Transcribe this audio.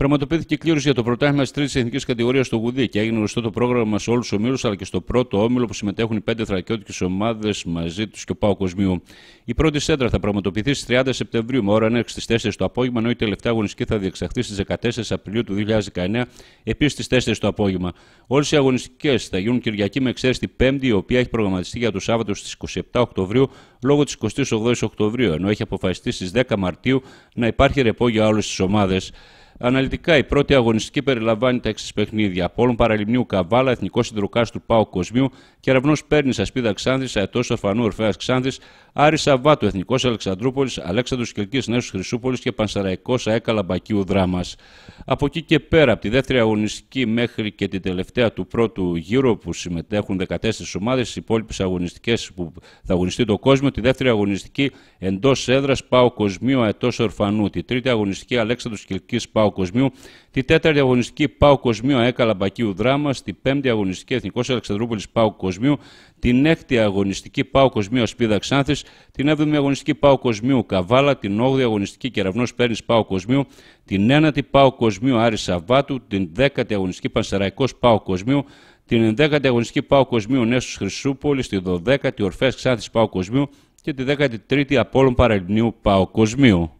Πραγματοποιήθηκε κλήρωση για το πρωτάθλημα της τρίτης εθνικής κατηγορίας στο Γουδί και έγινε γνωστό το πρόγραμμα σε όλους τους ομίλους αλλά και στο πρώτο όμιλο που συμμετέχουν οι πέντε θρακιώτικες ομάδες μαζί τους και ο Πάο Κοσμίου. Η πρώτη σέντρα θα πραγματοποιηθεί στις 30 Σεπτεμβρίου με ώρα έναρξη στι 4 το απόγευμα, ενώ η τελευταία αγωνιστική θα διεξαχθεί στις 14 Απριλίου του 2019, επίσης στις 4 το απόγευμα. Όλες οι αγωνιστικές θα γίνουν Κυριακή με εξαίρεση την Πέμπτη, η οποία έχει προγραμματιστεί για το Σάββατο στις 27 Οκτωβρίου λόγω της 28 Οκτωβρίου, ενώ έχει αποφασιστεί στις 10 Μαρτίου να υπάρχει ρεπό για όλες τις ομάδες. Αναλυτικά, η πρώτη αγωνιστική περιλαμβάνει τα εξής παιχνίδια. Απόλων Παραλιμνίου Καβάλα, Εθνικός του Πάου Κοσμίου, Κεραυνό Παίρνη Ασπίδα Ξάνθη, Αετό Ορφανού Ορφαία Ξάνθη, Άρη Σαββάτου, Εθνικός Αλεξανδρούπολης, Αλέξανδρος Κελκή Νέος Χρυσούπολης και Πανσαραϊκός ΑΕΚΑ Λαμπακίου Δράμας. Από εκεί και πέρα, από τη δεύτερη αγωνιστική μέχρι και την τελευταία του πρώτου γύρου που συμμετέχουν 14 ομάδες, οι υπόλοιπες αγωνιστικές που θα αγωνιστεί το κόσμο, τη δεύτερη αγωνιστική εντός έδρας Πάου Κοσμίου Αετός Ορφανού, τη τρίτη αγωνιστική Αλέξανδρος Κελκή Πάου. Κοσμίου, τη τέταρτη αγωνιστική ΠΑΟ Κοσμίου ΑΕΚΑ Λαμπακίου Δράμα, τη πέμπτη αγωνιστική Εθνικός Αλεξανδρούπολης ΠΑΟ Κοσμίου, την έκτη αγωνιστική ΠΑΟ Κοσμίου Ασπίδα Ξάνθης, την έβδομη αγωνιστική ΠΑΟ Κοσμίου Καβάλα, την όγδοη αγωνιστική Κεραυνός Πέρνης ΠΑΟ Κοσμίου, την ένατη ΠΑΟ Κοσμίου Άρη Σαββάτου, την δέκατη αγωνιστική Πανσεραϊκός ΠΑΟ Κοσμίου, την 11η αγωνιστική ΠΑΟ Κοσμίου Νέσου Χρυσούπολης, τη 12η Ορφές Ξάνθης ΠΑΟ Κοσμίου και τη 13η Απόλων Παραλυμνίου ΠΑΟ Κοσμίου.